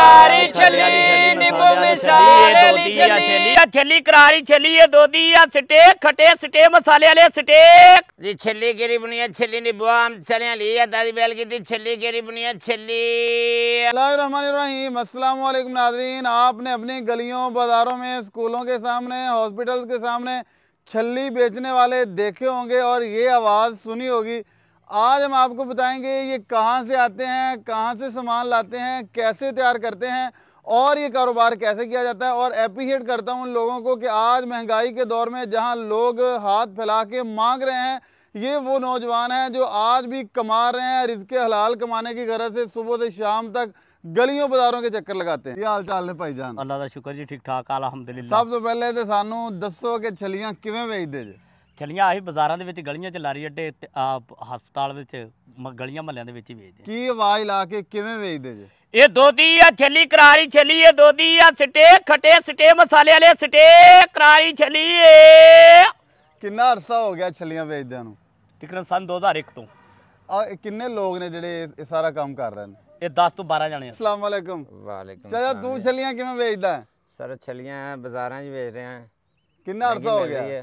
करारी छली निबो मिसाले छली छली करारी छली ये दो दिया स्टेक खटे स्टे मसाले वाले स्टेक जी छली गिरी बुनिया छली निबो हम चले ली या दादी बेल की थी छली गिरी बुनिया छली रहीम अस्सलाम वालेकुम नाजरीन आपने अपनी गलियों बाजारों में स्कूलों के सामने हॉस्पिटल्स के सामने छली बेचने वाले देखे होंगे और ये आवाज़ सुनी होगी आज हम आपको बताएंगे ये कहाँ से आते हैं कहाँ से सामान लाते हैं कैसे तैयार करते हैं और ये कारोबार कैसे किया जाता है और एप्रिशिएट करता हूँ उन लोगों को कि आज महंगाई के दौर में जहाँ लोग हाथ फैला के मांग रहे हैं ये वो नौजवान हैं जो आज भी कमा रहे हैं रिजके हलाल कमाने की गरज से सुबह से शाम तक गलियों बाजारों के चक्कर लगाते हैं हाल चाल है भाई जान अल्लाह का शुक्र जी ठीक ठाक ਅਲਹਮਦੁਲਿਲਾ सब तो पहले तो सानू दसो कि छलियाँ ਕਿਵੇਂ बेचते जी ਛਲੀਆਂ ਆਹੀ ਬਾਜ਼ਾਰਾਂ ਦੇ ਵਿੱਚ ਗਲੀਆਂ 'ਚ ਲਾਰੀ ਅੱਡੇ ਆਪ ਹਸਪਤਾਲ ਵਿੱਚ ਗਲੀਆਂ ਮਹੱਲਿਆਂ ਦੇ ਵਿੱਚ ਹੀ ਵੇਚਦੇ ਕੀ ਆਵਾਜ਼ ਲਾ ਕੇ ਕਿਵੇਂ ਵੇਚਦੇ ਜੇ ਇਹ ਦੋਦੀ ਆ ਛਲੀ ਕਰਾਰੀ ਛਲੀ ਇਹ ਦੋਦੀ ਆ ਸਟੇ ਖਟੇ ਸਟੇ ਮਸਾਲੇ ਵਾਲੇ ਸਟੇ ਕਰਾਰੀ ਛਲੀ ਕਿੰਨਾ ਅਰਸਾ ਹੋ ਗਿਆ ਛੱਲੀਆਂ ਵੇਚਦਿਆਂ ਨੂੰ ਤਕਰੀਬਨ ਸਨ 2001 ਤੋਂ ਆ ਕਿੰਨੇ ਲੋਕ ਨੇ ਜਿਹੜੇ ਇਹ- ਸਾਰਾ ਕੰਮ ਕਰ ਰਹੇ ਨੇ ਇਹ 10 ਤੋਂ 12 ਜਾਣੇ ਆ ਅਸਲਾਮ ਵਾਲੇਕਮ ਵਾਲੇਕਮ ਚਾਚਾ ਤੂੰ ਛੱਲੀਆਂ ਕਿਵੇਂ ਵੇਚਦਾ ਸਰ ਛਲੀਆਂ ਬਾਜ਼ਾਰਾਂ 'ਚ ਵੇਚ ਰਹੇ ਆ ਕਿੰਨਾ ਅਰਸਾ ਹੋ ਗਿਆ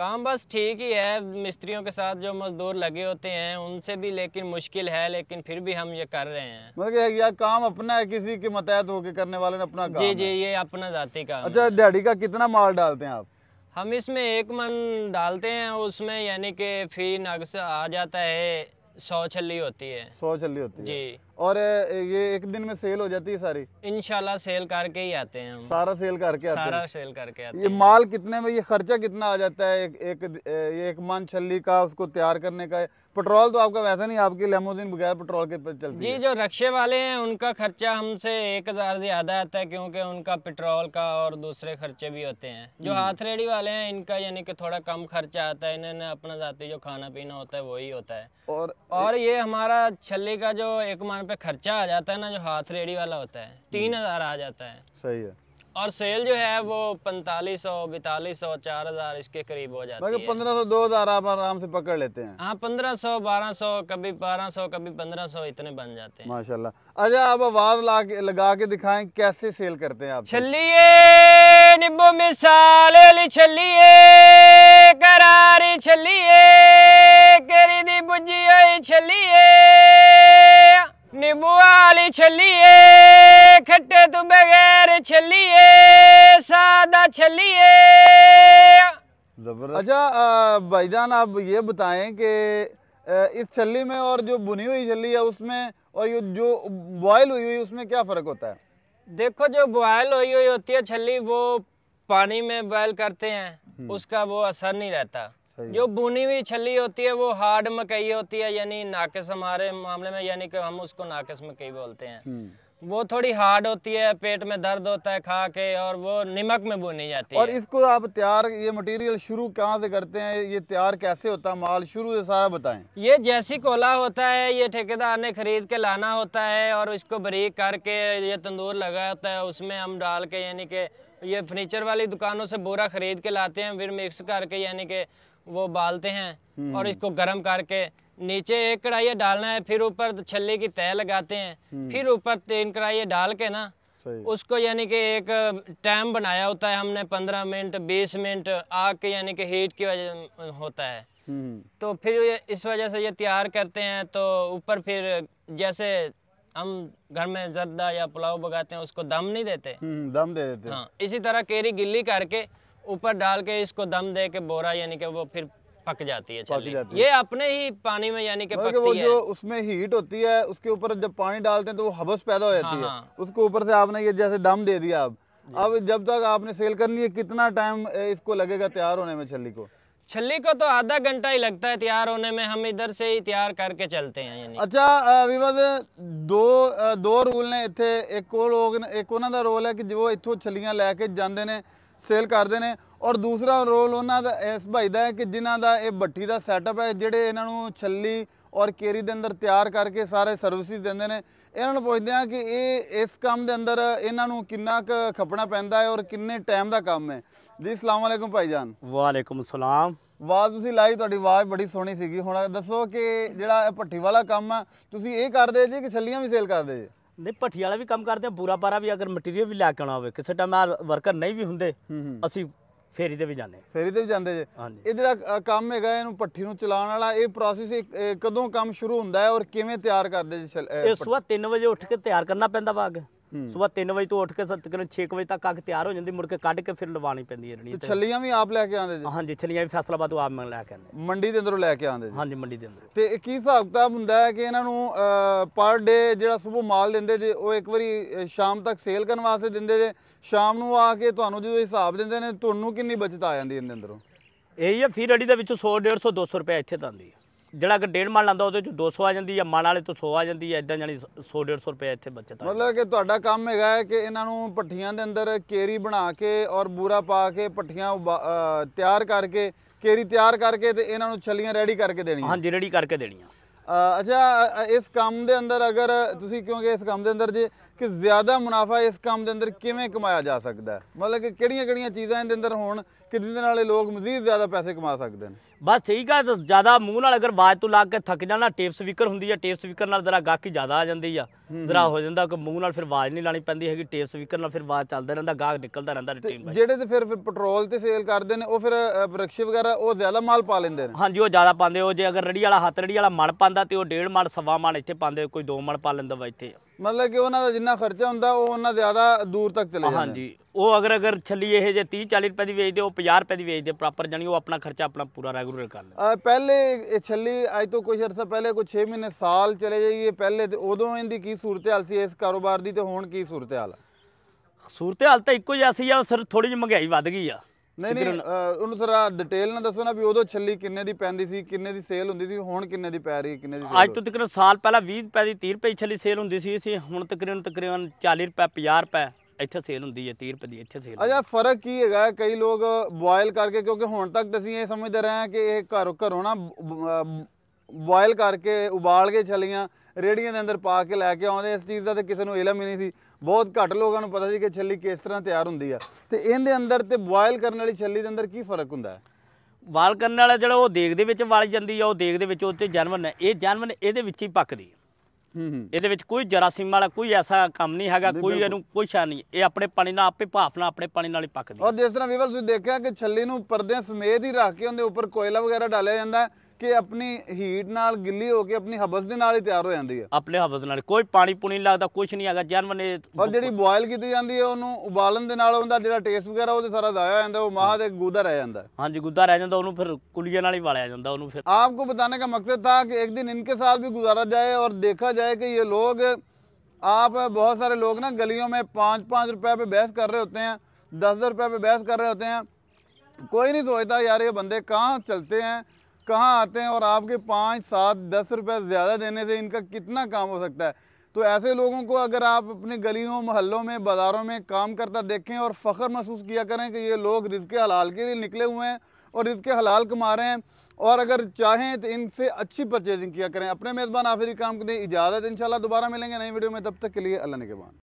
काम बस ठीक ही है मिस्त्रियों के साथ जो मजदूर लगे होते हैं उनसे भी लेकिन मुश्किल है लेकिन फिर भी हम ये कर रहे हैं मतलब यार काम अपना है किसी के मतहत होके करने वाले ने अपना काम जी जी ये अपना जाती का अच्छा दिहाड़ी का कितना माल डालते हैं आप हम इसमें एक मन डालते हैं उसमें यानी के फी नग्स आ जाता है सौ छली होती है सौ छली होती है जी और ये एक दिन में सेल हो जाती है सारी इनशाला सेल करके ही आते हैं हम सारा सेल करके आते सारा हैं। सेल करके आते ये हैं। माल कितने में ये खर्चा कितना आ जाता है एक एक ये एक मान छल्ली का उसको तैयार करने का पेट्रोल तो आपका वैसा नहीं आपकी लेमोजिन बगैर पेट्रोल के पे चलती जी जो रक्षे वाले हैं उनका खर्चा हमसे एक हज़ार ज़्यादा आता है क्योंकि उनका पेट्रोल का और दूसरे खर्चे भी होते हैं जो हाथ रेडी वाले हैं इनका यानी कि थोड़ा कम खर्चा आता है इन्होंने अपना जाती जो खाना पीना होता है ही होता है और और ये हमारा छली का जो एक मान पे खर्चा आ जाता है ना जो हाथ रेडी वाला होता है तीन हज़ार आ जाता है सही है और सेल जो है वो पैंतालीस सौ बैतालीस सौ चार हजार इसके करीब हो जाती है पंद्रह सौ दो हजार आप आराम से पकड़ लेते हैं हाँ पंद्रह सौ बारह सौ कभी बारह सौ कभी पंद्रह सौ इतने बन जाते हैं माशाल्लाह अच्छा आप आवाज ला के लगा के दिखाएं कैसे सेल करते हैं आप छलिए निम्बू मिसाल छलिए भाईजान आप ये बताएं कि इस छली में और जो बुनी हुई छली है उसमें और ये जो बॉयल हुई हुई उसमें क्या फ़र्क होता है देखो जो बॉयल हुई हुई होती है छली वो पानी में बॉयल करते हैं हम्म। उसका वो असर नहीं रहता जो बुनी हुई छली होती है वो हार्ड मकई होती है यानी नाकस हमारे मामले में यानी कि हम उसको नाकस मकई बोलते हैं हम्म। वो थोड़ी हार्ड होती है पेट में दर्द होता है खा के और वो निमक में बुनी जाती और है और इसको आप तैयार ये मटेरियल शुरू कहाँ से करते हैं ये तैयार कैसे होता है माल शुरू से सारा बताएं ये जैसी कोला होता है ये ठेकेदार ने खरीद के लाना होता है और इसको बरीक करके ये तंदूर लगा होता है उसमें हम डाल के यानी के ये फर्नीचर वाली दुकानों से बोरा खरीद के लाते हैं फिर मिक्स करके यानी के वो बालते हैं हम्म। और इसको गर्म करके नीचे एक कढ़ाइया डालना है फिर ऊपर छल्ले की तय लगाते हैं हम्म। फिर ऊपर तीन कढ़ाइया डाल के ना उसको यानी कि एक टाइम बनाया होता है हमने पंद्रह मिनट बीस मिनट आग के यानी कि हीट की वजह होता है हम्म। तो फिर इस वजह से ये तैयार करते हैं तो ऊपर फिर जैसे हम घर में जर्दा या पुलाव बगाते हैं उसको दम नहीं देते हम्म, दम दे देते हाँ इसी तरह केरी गिल्ली करके ऊपर डाल के इसको दम दे के बोरा यानी कि वो फिर पक जाती है पक जाती ये अपने ही पानी में यानी कि पकती वो जो उसमें हीट होती है उसके ऊपर जब पानी डालते हैं तो वो हबस पैदा हो जाती हाँ, है हाँ। उसके ऊपर से आपने ये जैसे दम दे दिया अब अब जब तक आपने सेल करनी है कितना टाइम इसको लगेगा तैयार होने में छल्ली को छल्ली को तो आधा घंटा ही लगता है तैयार होने में हम इधर से ही तैयार करके चलते हैं यानी अच्छा अभी बस दो दो रोल ने इतने एक ਉਹ ਲੋਕ ਇੱਕ ਉਹਨਾਂ ਦਾ ਰੋਲ ਹੈ ਕਿ ਜੋ ਇੱਥੋਂ ਛੱਲੀਆਂ ਲੈ ਕੇ ਸੇਲ ਕਰਦੇ ਨੇ ਔਰ ਦੂਸਰਾ ਰੋਲ ਉਹਨਾਂ ਦਾ ਇਸ ਭਾਈ ਦਾ ਹੈ ਕਿ ਜਿਨ੍ਹਾਂ ਦਾ ਇਹ ਭੱਟੀ ਦਾ ਸੈਟਅਪ ਹੈ ਜਿਹੜੇ ਇਹਨਾਂ ਨੂੰ ਛੱਲੀ ਔਰ ਕੇਰੀ ਦੇ ਅੰਦਰ ਤਿਆਰ ਕਰਕੇ ਸਾਰੇ ਸਰਵਿਸਿਜ਼ ਦਿੰਦੇ ਨੇ ਇਹਨਾਂ ਨੂੰ ਪੁੱਛਦੇ ਆ ਕਿ ਇਹ ਇਸ ਕੰਮ ਦੇ ਅੰਦਰ ਇਹਨਾਂ ਨੂੰ ਕਿੰਨਾ ਕੁ ਖਪਣਾ ਪੈਂਦਾ ਹੈ ਔਰ ਕਿੰਨੇ ਟਾਈਮ ਦਾ ਕੰਮ ਹੈ ਜੀ ਅਸਲਾਮ ਭਾਈ ਜਾਨ ਵਾਲੇਕਮ ਸਲਾਮ ਆਵਾਜ਼ ਤੁਸੀਂ ਲਾਈ ਤੁਹਾਡੀ ਆਵਾਜ਼ ਬੜੀ ਸੋਹਣੀ ਸੀਗੀ ਹੁਣ ਦੱਸੋ ਕਿ ਜਿਹੜਾ ਇਹ ਭੱਟੀ ਵਾਲਾ ਕੰਮ ਆ ਤੁਸੀਂ ਇਹ ਕਰਦੇ ਜੀ ਕਿ ਛੱਲੀਆਂ ਵੀ ਸੇਲ ਕਰਦੇ ਜੀ ਨਹੀਂ ਭੱਠੀ ਵਾਲਾ ਵੀ ਕੰਮ ਕਰਦੇ ਆ ਬੂਰਾ ਪਾਰਾ ਵੀ ਅਗਰ ਮਟੀਰੀਅਲ ਵੀ ਲੈ ਕੇ ਆਉਣਾ ਹੋਵੇ ਕਿਸੇ ਟਾਈਮ ਵਰਕਰ ਨਹੀਂ ਵੀ ਹੁੰਦੇ ਅਸੀਂ ਫੇਰੀ ਦੇ ਵੀ ਜਾਂਦੇ ਫੇਰੀ ਤੇ ਵੀ ਜਾਂਦੇ ਜੇ ਇਹ ਜਿਹੜਾ ਕੰਮ ਹੈਗਾ ਇਹਨੂੰ ਪੱਠੀ ਨੂੰ ਚਲਾਉਣ ਵਾਲਾ ਇਹ ਪ੍ਰੋਸੈਸ ਕਦੋਂ ਕੰਮ ਸ਼ੁਰੂ ਹੁੰਦਾ ਹੈ ਔਰ ਕਿਵੇਂ ਤਿਆਰ ਕਰਦੇ ਜੀ ਇਹ ਸਵੇਰ 3 ਵਜੇ ਉੱਠ ਕੇ ਤਿਆਰ ਕਰਨਾ ਪੈਂਦਾ ਬਾਗ ਸਵੇਰ 3 ਵਜੇ ਤੋਂ ਉੱਠ ਕੇ ਤਕਰੀਬਨ 6 ਵਜੇ ਤੱਕ ਅੱਗ ਤਿਆਰ ਹੋ ਜਾਂਦੀ ਮੁੜ ਕੇ ਕੱਢ ਕੇ ਫਿਰ ਲਵਾਣੀ ਪੈਂਦੀ ਹੈ ਰਣੀ ਤੇ ਛੱਲੀਆਂ ਵੀ ਆਪ ਲੈ ਕੇ ਆਉਂਦੇ ਜੀ ਹਾਂਜੀ ਛੱਲੀਆਂ ਵੀ ਫੈਸਲਾਬਾਦ ਤੋਂ ਆਪ ਮੰਗ ਲੈ ਕੇ ਆਉਂਦੇ ਮੰਡੀ ਦੇ ਅੰਦਰੋਂ ਲੈ ਕੇ ਆਉਂਦੇ ਜੀ ਹਾਂਜੀ ਮੰਡੀ ਦੇ ਅੰਦਰ ਤੇ ਕੀ ਹਿਸਾਬ ਕਿਤਾਬ ਹੁੰਦਾ ਹੈ ਕਿ ਇਹਨਾਂ ਨੂੰ ਪਰ ਡੇ ਜਿਹੜਾ ਸਵੇਰ ਮਾਲ ਦਿੰਦੇ ਜੇ ਉਹ ਇੱਕ ਵਾਰੀ ਸ਼ਾਮ ਤੱਕ ਸੇਲ ਕਰਨ ਵਾਸਤੇ ਦਿੰਦੇ ਜੇ ਸ਼ਾਮ ਨੂੰ ਆ ਕੇ ਤੁਹਾਨੂੰ ਜਦੋਂ ਹਿਸਾਬ ਦਿੰਦੇ ਨੇ ਤੁਹਾਨੂੰ ਕਿੰਨੀ ਬਚਤ ਆ ਜਾਂਦੀ ਇਹਦੇ ਅੰਦਰੋਂ ਇਹ ਹੀ ਆ ਫੀਰ ਅੜੀ ਦੇ ਵਿੱਚੋਂ 100 150 200 ਰੁਪਏ ਇੱਥੇ ਤਾਂ ਆਉਂਦੀ ਹੈ ਜਿਹੜਾ ਕਿ ਡੇਢ ਮਣ ਲਾਂਦਾ ਉਹਦੇ ਚ 200 ਆ ਜਾਂਦੀ ਹੈ ਮਣ ਵਾਲੇ ਤੋਂ 100 ਆ ਜਾਂਦੀ ਹੈ ਇਦਾਂ ਜਾਨੀ 100 150 ਰੁਪਏ ਇੱਥੇ ਬਚਤ ਮਤਲਬ ਕਿ ਤੁਹਾਡਾ ਕੰਮ ਹੈਗਾ ਕਿ ਇਹਨਾਂ ਨੂੰ ਪੱਠੀਆਂ ਦੇ ਅੰਦਰ ਕੇਰੀ ਬਣਾ ਕੇ ਔਰ ਬੂਰਾ ਪਾ ਕੇ ਪੱਠੀਆਂ ਤਿਆਰ ਕਰਕੇ ਕੇਰੀ ਤਿਆਰ ਕਰਕੇ ਤੇ ਇਹਨਾਂ ਨੂੰ ਛਲੀਆਂ ਰੈਡੀ ਕਰਕੇ ਦੇਣੀਆਂ ਹਾਂਜੀ ਰੈਡੀ ਕਰਕੇ ਦੇਣੀਆਂ ਅੱਛਾ ਇਸ ਕੰਮ ਦੇ ਅੰਦਰ ਅਗਰ ਤੁਸੀਂ ਕਿਉਂਕਿ ਇਸ ਕੰਮ ਦੇ ਅੰਦਰ ਜੇ ਕਿ ਜ਼ਿਆਦਾ ਮੁਨਾਫਾ ਇਸ ਕੰਮ ਦੇ ਅੰਦਰ ਕਿਵੇਂ ਕਮਾਇਆ ਜਾ ਸਕਦਾ ਮਤਲਬ ਕਿ ਕਿਹੜੀਆਂ-ਕਿਹੜੀਆਂ ਚੀਜ਼ਾਂ ਇਹਦੇ ਅੰਦਰ ਹੋਣ ਕਿ ਜਿਹਦੇ ਨਾਲ ਲੋਕ ਮਜ਼ੀਦ ਜ਼ਿਆਦਾ ਪੈਸੇ ਕਮਾ ਸਕਦੇ ਨੇ ਬਸ ਠੀਕ ਆ ਜਿਆਦਾ ਮੂੰਹ ਨਾਲ ਅਗਰ ਬਾਜ ਤੋਂ ਲਾ ਕੇ ਥੱਕ ਜਾਣਾ ਟੇਪ ਸਪੀਕਰ ਹੁੰਦੀ ਆ ਟੇਪ ਸਪੀਕਰ ਨਾਲ ਜ਼ਰਾ ਗਾਹਕੀ ਜ਼ਿਆਦਾ ਆ ਜਾਂਦੀ ਆ ਜ਼ਰਾ ਹੋ ਜਾਂਦਾ ਕਿ ਮੂੰਹ ਨਾਲ ਫਿਰ ਆਵਾਜ਼ ਨਹੀਂ ਲਾਣੀ ਪੈਂਦੀ ਹੈਗੀ ਟੇਪ ਸਪੀਕਰ ਨਾਲ ਫਿਰ ਆਵਾਜ਼ ਚੱਲਦਾ ਰਹਿੰਦਾ ਗਾਹਕ ਨਿਕਲਦਾ ਰਹਿੰਦਾ ਰੂਟੀਨ ਜਿਹੜੇ ਤੇ ਫਿਰ ਪੈਟਰੋਲ ਤੇ ਸੇਲ ਕਰਦੇ ਨੇ ਉਹ ਫਿਰ ਰਿਕਸ਼ੇ ਵਗੈਰਾ ਉਹ ਜ਼ਿਆਦਾ ਮਾਲ ਪਾ ਲੈਂਦੇ ਨੇ ਹਾਂਜੀ ਉਹ ਜ਼ਿਆਦਾ ਪਾਉਂਦੇ ਉਹ ਜੇ ਅਗਰ ਰੜੀ ਵਾਲਾ ਹੱਥ ਰੜੀ ਵਾਲਾ ਮਣ ਪਾਉਂਦਾ ਤੇ ਉਹ ਡੇਢ ਮਣ ਸਵਾ ਮਣ ਇੱਥੇ ਪਾਉਂਦੇ ਕੋਈ ਦੋ ਮਣ ਪਾ ਲੈਂਦਾ ਵਾ ਇੱਥੇ ਮਤਲਬ ਕਿ ਉਹਨਾਂ ਦਾ ਜਿੰਨਾ ਖਰਚਾ ਹੁੰਦਾ ਉਹ ਉਹਨਾਂ ਜ਼ਿਆਦਾ ਦੂਰ ਤੱਕ ਚਲੇ ਜਾਂਦਾ ਹਾਂਜੀ ਉਹ ਅਗਰ ਅਗਰ ਛੱਲੀ ਇਹ ਜੇ 30 40 ਰੁਪਏ ਦੀ ਵੇਚਦੇ ਉਹ 50 ਰੁਪਏ ਦੀ ਵੇਚਦੇ ਪ੍ਰੋਪਰ ਜਾਨੀ ਉਹ ਆਪਣਾ ਖਰਚਾ ਆਪਣਾ ਪੂਰਾ ਰੈਗੂਲਰ ਕਰ ਲੈਂਦੇ ਪਹਿਲੇ ਇਹ ਛੱਲੀ ਅੱਜ ਤੋਂ ਕੁਝ ਅਰਸਾ ਪਹਿਲੇ ਕੁਝ 6 ਮਹੀਨੇ ਸਾਲ ਚਲੇ ਜਾਈਏ ਪਹਿਲੇ ਤੇ ਉਦੋਂ ਇਹਦੀ ਕੀ ਸੂਰਤ ਹਾਲ ਸੀ ਇਸ ਕਾਰੋਬਾਰ ਦੀ ਤੇ ਹੁਣ ਕੀ ਸੂਰਤ ਹਾਲ ਸੂਰਤ ਹਾਲ ਤਾਂ ਇੱਕੋ ਜਿਹੀ ਆ ਸਿਰ ਥੋੜੀ ਜਿਹੀ ਮਹਿੰਗਾਈ ਵੱਧ ਗਈ ਆ ਨਹੀਂ ਨਹੀਂ ਉਹਨੂੰ ਥੋੜਾ ਡਿਟੇਲ ਨਾਲ ਦੱਸੋ ਨਾ ਵੀ ਉਦੋਂ ਛੱਲੀ ਕਿੰਨੇ ਦੀ ਪੈਂਦੀ ਸੀ ਕਿੰਨੇ ਦੀ ਸੇਲ ਹੁੰਦੀ ਸੀ ਹੁਣ ਕਿੰਨੇ ਦੀ ਪੈ ਰਹੀ ਹੈ ਕਿੰਨੇ ਦੀ ਅੱਜ ਤੋਂ ਤਕਰੀਬਨ ਸਾਲ ਪਹਿਲਾਂ 20 ਰੁਪਏ ਦੀ 30 ਰੁਪਏ ਛੱਲੀ ਸੇਲ ਹੁੰਦੀ ਸੀ ਸੀ ਹੁਣ ਤਕਰੀਬਨ ਤਕਰੀਬਨ 40 ਰੁਪਏ 50 ਰੁਪਏ ਇੱਥੇ ਸੇਲ ਹੁੰਦੀ ਹੈ 30 ਰੁਪਏ ਦੀ ਇੱਥੇ ਸੇਲ ਅੱਛਾ ਫਰਕ ਕੀ ਹੈਗਾ ਕਈ ਲੋਕ ਬੋਇਲ ਕਰਕੇ ਕਿਉਂਕਿ ਹੁਣ ਤੱਕ ਅਸੀਂ ਇਹ ਸਮਝਦੇ ਰਹੇ ਹਾਂ ਕਿ ਇਹ ਘਰ ਘਰੋਂ ਨਾ ਬੋਇਲ ਕਰਕੇ ਉਬਾਲ ਕੇ ਛੱਲੀਆਂ ਰੇੜੀਆਂ ਦੇ ਅੰਦਰ ਪਾ ਕੇ ਲੈ ਕੇ ਆਉਂਦੇ ਇਸ ਚੀਜ਼ ਦਾ ਤੇ ਕਿਸੇ ਨੂੰ ਇਲਮ ਹੀ ਨਹੀਂ ਸੀ ਬਹੁਤ ਘੱਟ ਲੋਕਾਂ ਨੂੰ ਪਤਾ ਸੀ ਕਿ ਛੱਲੀ ਕਿਸ ਤਰ੍ਹਾਂ ਤਿਆਰ ਹੁੰਦੀ ਆ ਤੇ ਇਹਦੇ ਅੰਦਰ ਤੇ ਬੋਇਲ ਕਰਨ ਵਾਲੀ ਛੱਲੀ ਦੇ ਅੰਦਰ ਕੀ ਫਰਕ ਹੁੰਦਾ ਹੈ ਵਾਲ ਕਰਨ ਵਾਲਾ ਜਿਹੜਾ ਉਹ ਦੇਗ ਦੇ ਵਿੱਚ ਵਾਲ ਜਾਂਦੀ ਆ ਉਹ ਦੇਗ ਦੇ ਵਿੱਚ ਉੱਤੇ ਜਨਮਨ ਹੈ ਇਹ ਜਨਮਨ ਇਹਦੇ ਵਿੱਚ ਹੀ ਪੱਕਦੀ ਹੂੰ ਇਹਦੇ ਵਿੱਚ ਕੋਈ ਜਰਾਸੀਮ ਵਾਲਾ ਕੋਈ ਐਸਾ ਕੰਮ ਨਹੀਂ ਹੈਗਾ ਕੋਈ ਇਹਨੂੰ ਕੋਈ ਸ਼ਾ ਨਹੀਂ ਇਹ ਆਪਣੇ ਪਾਣੀ ਨਾਲ ਆਪੇ ਭਾਫ ਨਾਲ ਆਪਣੇ ਪਾਣੀ ਨਾਲ ਹੀ ਪੱਕਦੀ ਔਰ ਜਿਸ ਤਰ੍ਹਾਂ ਵੀਵਲ ਤੁਸੀਂ ਦੇਖਿਆ ਕਿ ਛੱਲੀ ਨੂੰ ਪਰਦੇ ਸਮੇਤ ਹੀ ਰੱਖ ਕੇ ਉਹਦੇ ਉੱਪਰ ਕੋਇਲਾ ਵਗੈਰਾ ਡਾਲਿਆ ਜਾਂਦਾ ਕਿ ਆਪਣੀ ਹੀਟ ਨਾਲ ਗਿੱਲੀ ਹੋ ਕੇ ਆਪਣੀ ਹਬਸ ਦੇ ਨਾਲ ਹੀ ਤਿਆਰ ਹੋ ਜਾਂਦੀ ਹੈ ਆਪਣੇ ਹਬਸ ਨਾਲ ਕੋਈ ਪਾਣੀ ਪੂਣੀ ਨਹੀਂ ਲੱਗਦਾ ਕੁਝ ਨਹੀਂ ਹੈਗਾ ਜਾਨਵਰ ਨੇ ਔਰ ਜਿਹੜੀ ਬੋਇਲ ਕੀਤੀ ਜਾਂਦੀ ਹੈ ਉਹਨੂੰ ਉਬਾਲਣ ਦੇ ਨਾਲ ਉਹਦਾ ਜਿਹੜਾ ਟੇਸਟ ਵਗੈਰਾ ਉਹ ਤੇ ਸਾਰਾ ਜ਼ਾਇਆ ਹੋ ਜਾਂਦਾ ਉਹ ਮਾਹ ਦੇ ਗੁਦਾ ਰਹਿ ਜਾਂਦਾ ਹਾਂਜੀ ਗੁਦਾ ਰਹਿ ਜਾਂਦਾ ਉਹਨੂੰ ਫਿਰ ਕੁਲੀਏ ਨਾਲ ਹੀ ਵਾਲਿਆ ਜਾਂਦਾ ਉਹਨੂੰ ਫਿਰ ਆਪਕੋ ਬਤਾਨੇ ਦਾ ਮਕਸਦ था कि एक दिन इनके साथ भी गुजारा जाए और देखा जाए कि ये लोग आप बहुत सारे लोग ना गलियों में पाँच पाँच रुपये पे बहस कर रहे होते हैं दस दस रुपये पे बहस कर रहे होते हैं कोई नहीं सोचता यार ये बंदे कहाँ चलते हैं कहाँ आते हैं और आपके पाँच सात दस रुपये ज़्यादा देने से इनका कितना काम हो सकता है तो ऐसे लोगों को अगर आप अपने गलियों मोहल्लों में बाज़ारों में काम करता देखें और फ़ख्र महसूस किया करें कि ये लोग रिज़ हलाल के लिए निकले हुए हैं और रिज़ हलाल कमा रहे हैं और अगर चाहें तो इनसे अच्छी परचेजिंग किया करें अपने मेज़बान आफिरी काम के दें इजाज़त शाला दोबारा मिलेंगे नई वीडियो में तब तक के लिए अल्लाह ने के